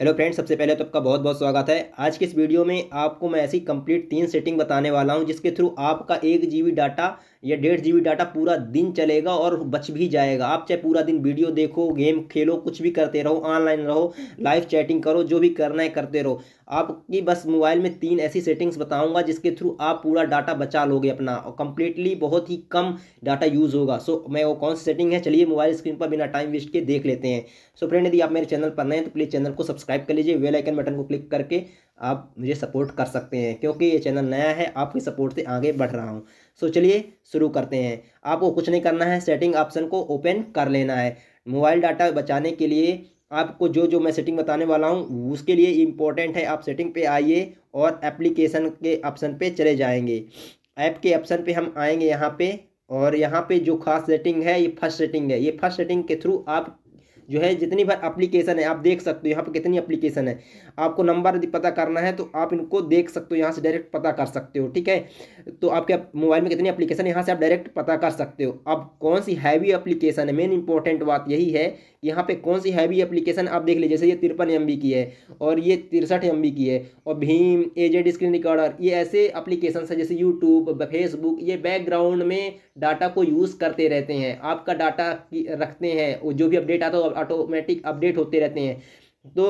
hello friends सबसे पहले तो आपका बहुत बहुत स्वागत है आज के इस वीडियो में आपको मैं ऐसी कंप्लीट तीन सेटिंग बताने वाला हूं जिसके थ्रू आपका एक जीबी डाटा ये डेढ़ जी डाटा पूरा दिन चलेगा और बच भी जाएगा आप चाहे पूरा दिन वीडियो देखो गेम खेलो कुछ भी करते रहो ऑनलाइन रहो लाइव चैटिंग करो जो भी करना है करते रहो आपकी बस मोबाइल में तीन ऐसी सेटिंग्स बताऊंगा जिसके थ्रू आप पूरा डाटा बचा लोगे अपना और कम्प्लीटली बहुत ही कम डाटा यूज़ होगा सो मैं वो कौन सी सेटिंग है चलिए मोबाइल स्क्रीन पर बिना टाइम वेस्ट के देख लेते हैं सो फ्रेंड यदि आप मेरे चैनल पर नए हैं तो प्लीज़ चैनल को सब्सक्राइब कर लीजिए वेल आइकन बटन को क्लिक करके आप मुझे सपोर्ट कर सकते हैं क्योंकि ये चैनल नया है आपकी सपोर्ट से आगे बढ़ रहा हूँ सो चलिए शुरू करते हैं आपको कुछ नहीं करना है सेटिंग ऑप्शन को ओपन कर लेना है मोबाइल डाटा बचाने के लिए आपको जो जो मैं सेटिंग बताने वाला हूँ उसके लिए इम्पोर्टेंट है आप सेटिंग पे आइए और एप्लीकेशन के ऑप्शन पे चले जाएंगे ऐप के ऑप्शन पे हम आएंगे यहाँ पे और यहाँ पे जो खास सेटिंग है ये फर्स्ट सेटिंग है ये फर्स्ट सेटिंग के थ्रू आप जो है जितनी भर अप्लीकेशन है आप देख सकते हो यहाँ पर कितनी अप्लीकेशन है आपको नंबर पता करना है तो आप इनको देख सकते हो यहाँ से डायरेक्ट पता कर सकते हो ठीक है तो आपके मोबाइल में कितनी अप्लीकेशन है यहाँ से आप डायरेक्ट पता कर सकते हो अब कौन सी हैवी अप्लीकेशन है मेन इंपॉर्टेंट बात यही है यहाँ पे कौन सी हैवी एप्लीकेशन आप देख लीजिए जैसे ये तिरपन एम की है और ये तिरसठ एम की है और भीम एजेड स्क्रीन रिकॉर्डर ये ऐसे एप्लीकेशन है जैसे यूट्यूब फेसबुक ये बैकग्राउंड में डाटा को यूज़ करते रहते हैं आपका डाटा रखते हैं जो भी अपडेट आता है ऑटोमेटिक अपडेट होते रहते हैं तो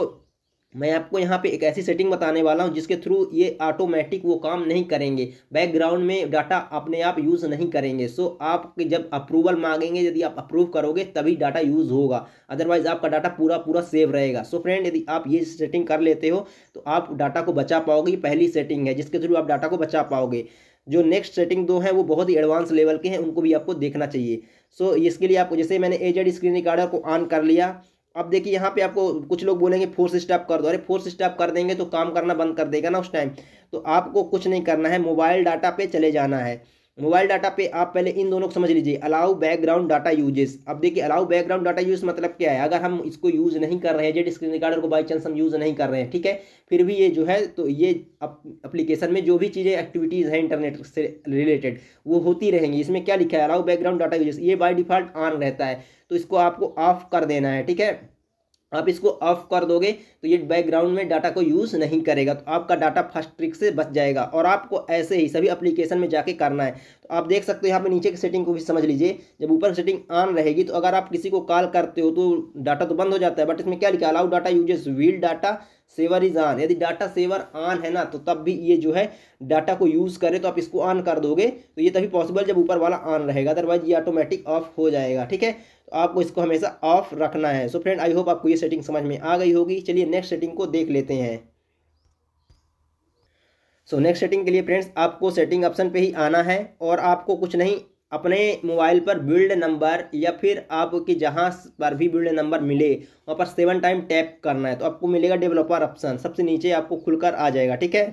मैं आपको यहाँ पे एक ऐसी सेटिंग बताने वाला हूँ जिसके थ्रू ये ऑटोमेटिक वो काम नहीं करेंगे बैकग्राउंड में डाटा अपने आप यूज़ नहीं करेंगे सो आप जब अप्रूवल मांगेंगे यदि आप अप्रूव करोगे तभी डाटा यूज़ होगा अदरवाइज आपका डाटा पूरा पूरा सेव रहेगा सो फ्रेंड यदि आप ये सेटिंग कर लेते हो तो आप डाटा को बचा पाओगे पहली सेटिंग है जिसके थ्रू आप डाटा को बचा पाओगे जो नेक्स्ट सेटिंग दो हैं वो बहुत ही एडवांस लेवल के हैं उनको भी आपको देखना चाहिए सो so, इसके लिए आपको जैसे मैंने एजेड स्क्रीन रिकॉर्डर को ऑन कर लिया अब देखिए यहाँ पे आपको कुछ लोग बोलेंगे फोर्स स्टॉप कर दो अरे फोर्स स्टॉप कर देंगे तो काम करना बंद कर देगा ना उस टाइम तो आपको कुछ नहीं करना है मोबाइल डाटा पे चले जाना है मोबाइल डाटा पे आप पहले इन दोनों को समझ लीजिए अलाउ बैकग्राउंड डाटा यूजेस अब देखिए अलाउ बैकग्राउंड डाटा यूज मतलब क्या है अगर हम इसको यूज़ नहीं कर रहे हैं जेड स्क्रीन रिकॉर्डर को बाई चांस हम यूज़ नहीं कर रहे हैं ठीक है फिर भी ये जो है तो ये अप्लीकेशन में जो भी चीज़ें एक्टिविटीज़ हैं इंटरनेट से रिलेटेड वो होती रहेंगी इसमें क्या लिखा है अलाउ बैकग्राउंड डाटा यूजेस ये बाई डिफ़ॉल्ट ऑन रहता है तो इसको आपको ऑफ कर देना है ठीक है आप इसको ऑफ कर दोगे तो ये बैकग्राउंड में डाटा को यूज़ नहीं करेगा तो आपका डाटा फर्स्ट ट्रिक से बच जाएगा और आपको ऐसे ही सभी एप्लीकेशन में जाके करना है तो आप देख सकते हो यहाँ पे नीचे की सेटिंग को भी समझ लीजिए जब ऊपर सेटिंग ऑन रहेगी तो अगर आप किसी को कॉल करते हो तो डाटा तो बंद हो जाता है बट इसमें क्या लिखा allow data usage while data saver is on यदि डाटा सेवर ऑन है ना तो तब भी ये जो है डाटा को यूज़ करे तो आप इसको ऑन कर दोगे तो ये तभी पॉसिबल जब ऊपर वाला ऑन रहेगा अदरवाइज ये ऑटोमेटिक ऑफ हो जाएगा ठीक है तो आपको इसको हमेशा ऑफ रखना है सो फ्रेंड आई होप आपको ये सेटिंग समझ में आ गई होगी चलिए नेक्स्ट सेटिंग को देख लेते हैं सो नेक्स्ट सेटिंग के लिए फ्रेंड्स आपको सेटिंग ऑप्शन पे ही आना है और आपको कुछ नहीं अपने मोबाइल पर बिल्ड नंबर या फिर आपके जहाँ पर भी बिल्ड नंबर मिले वहाँ पर सेवन टाइम टैप करना है तो आपको मिलेगा डेवलपर ऑप्शन सबसे नीचे आपको खुलकर आ जाएगा ठीक है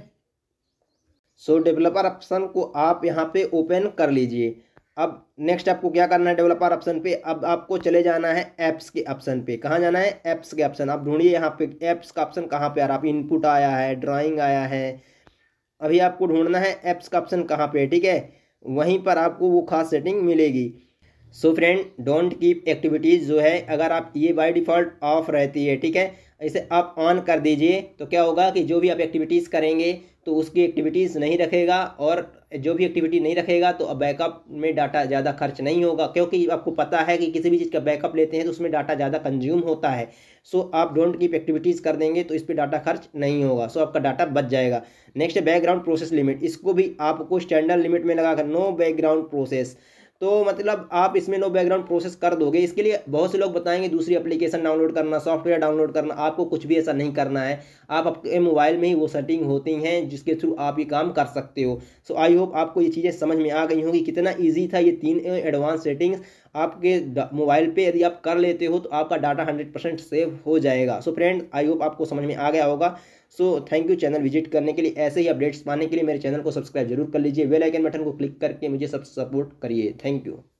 सो डेवलपर ऑप्शन को आप यहाँ पे ओपन कर लीजिए अब नेक्स्ट आपको क्या करना है डेवलपर ऑप्शन पे अब आपको चले जाना है ऐप्स के ऑप्शन पे कहाँ जाना है ऐप्स के ऑप्शन आप ढूंढिए यहाँ पे ऐप्स का ऑप्शन कहाँ पे आ रहा है इनपुट आया है ड्राइंग आया है अभी आपको ढूंढना है ऐप्स का ऑप्शन कहाँ पे है ठीक है वहीं पर आपको वो खास सेटिंग मिलेगी so friend don't keep activities जो है अगर आप ये बाय डिफ़ॉल्ट ऑफ रहती है ठीक है इसे आप ऑन कर दीजिए तो क्या होगा कि जो भी आप एक्टिविटीज़ करेंगे तो उसकी एक्टिविटीज़ नहीं रखेगा और जो भी एक्टिविटी नहीं रखेगा तो अब बैकअप में डाटा ज़्यादा खर्च नहीं होगा क्योंकि आपको पता है कि किसी भी चीज़ का बैकअप लेते हैं तो उसमें डाटा ज़्यादा कंज्यूम होता है सो आप डोंट कीप एक्टिविटीज़ कर देंगे तो इस पर डाटा खर्च नहीं होगा सो आपका डाटा बच जाएगा नेक्स्ट बैकग्राउंड प्रोसेस लिमिट इसको भी आपको स्टैंडर्ड लिमिट में लगाकर नो बैकग्राउंड प्रोसेस तो मतलब आप इसमें नो बैकग्राउंड प्रोसेस कर दोगे इसके लिए बहुत से लोग बताएंगे दूसरी एप्लीकेशन डाउनलोड करना सॉफ्टवेयर डाउनलोड करना आपको कुछ भी ऐसा नहीं करना है आप अपने मोबाइल में ही वो सेटिंग होती हैं जिसके थ्रू आप ये काम कर सकते हो सो आई होप आपको ये चीज़ें समझ में आ गई होंगी कितना ईजी था ये तीन एडवांस सेटिंग्स आपके मोबाइल पे यदि आप कर लेते हो तो आपका डाटा हंड्रेड परसेंट सेव हो जाएगा सो फ्रेंड आई होप आपको समझ में आ गया होगा so thank you channel visit करने के लिए ऐसे ही अपडेट्स पाने के लिए मेरे चैनल को सब्सक्राइब जरूर कर लीजिए वेलाइकन आइकन बटन को क्लिक करके मुझे सब सपोर्ट करिए थैंक यू